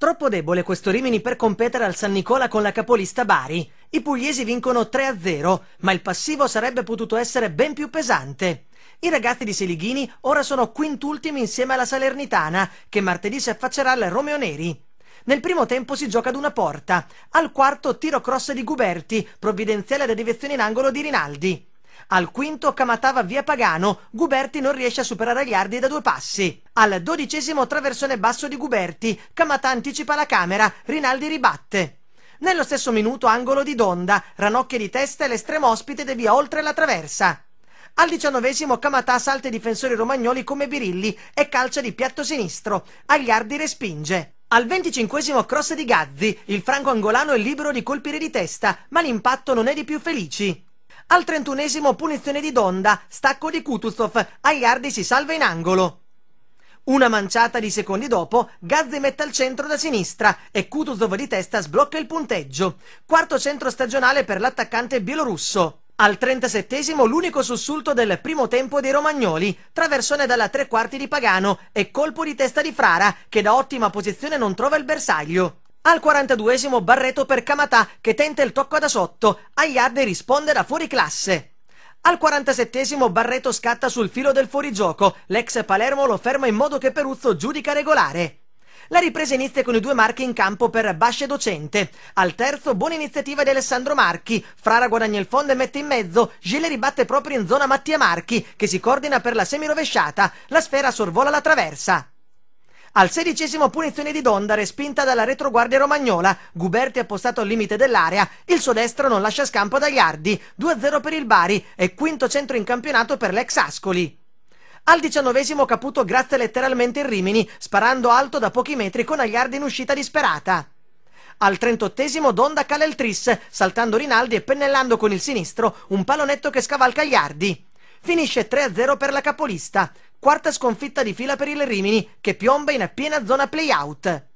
Troppo debole questo Rimini per competere al San Nicola con la capolista Bari. I pugliesi vincono 3-0, ma il passivo sarebbe potuto essere ben più pesante. I ragazzi di Selighini ora sono quintultimi insieme alla Salernitana, che martedì si affaccerà al Romeo Neri. Nel primo tempo si gioca ad una porta, al quarto tiro cross di Guberti, provvidenziale da deviazione in angolo di Rinaldi. Al quinto Camatava via Pagano, Guberti non riesce a superare ardi da due passi. Al dodicesimo traversone basso di Guberti, Camatà anticipa la camera, Rinaldi ribatte. Nello stesso minuto angolo di Donda, ranocchie di testa e l'estremo ospite devia oltre la traversa. Al diciannovesimo Camatà salta i difensori romagnoli come birilli e calcia di piatto sinistro. Agliardi respinge. Al venticinquesimo cross di Gazzi, il franco angolano è libero di colpire di testa, ma l'impatto non è di più felici. Al trentunesimo punizione di Donda, stacco di Kutuzov, Aiardi si salva in angolo. Una manciata di secondi dopo, Gazzi mette al centro da sinistra e Kutuzov di testa sblocca il punteggio. Quarto centro stagionale per l'attaccante bielorusso. Al 37 l'unico sussulto del primo tempo dei Romagnoli, traversone dalla tre quarti di Pagano e colpo di testa di Frara, che da ottima posizione non trova il bersaglio. Al 42 Barreto per Kamatà che tenta il tocco da sotto, Ayade risponde da fuori classe. Al 47 Barreto scatta sul filo del fuorigioco, l'ex Palermo lo ferma in modo che Peruzzo giudica regolare. La ripresa inizia con i due marchi in campo per Basce Docente. Al terzo buona iniziativa di Alessandro Marchi, Frara guadagna il fondo e mette in mezzo, Gile ribatte proprio in zona Mattia Marchi che si coordina per la semirovesciata, la sfera sorvola la traversa. Al sedicesimo punizione di Donda, respinta dalla retroguardia romagnola, Guberti appostato al limite dell'area, il suo destro non lascia scampo ad Agliardi, 2-0 per il Bari e quinto centro in campionato per l'ex Ascoli. Al diciannovesimo Caputo grazia letteralmente il Rimini, sparando alto da pochi metri con Agliardi in uscita disperata. Al trentottesimo Donda cala il tris, saltando Rinaldi e pennellando con il sinistro un palonetto che scavalca Agliardi. Finisce 3-0 per la capolista. Quarta sconfitta di fila per il Rimini, che piomba in piena zona play-out.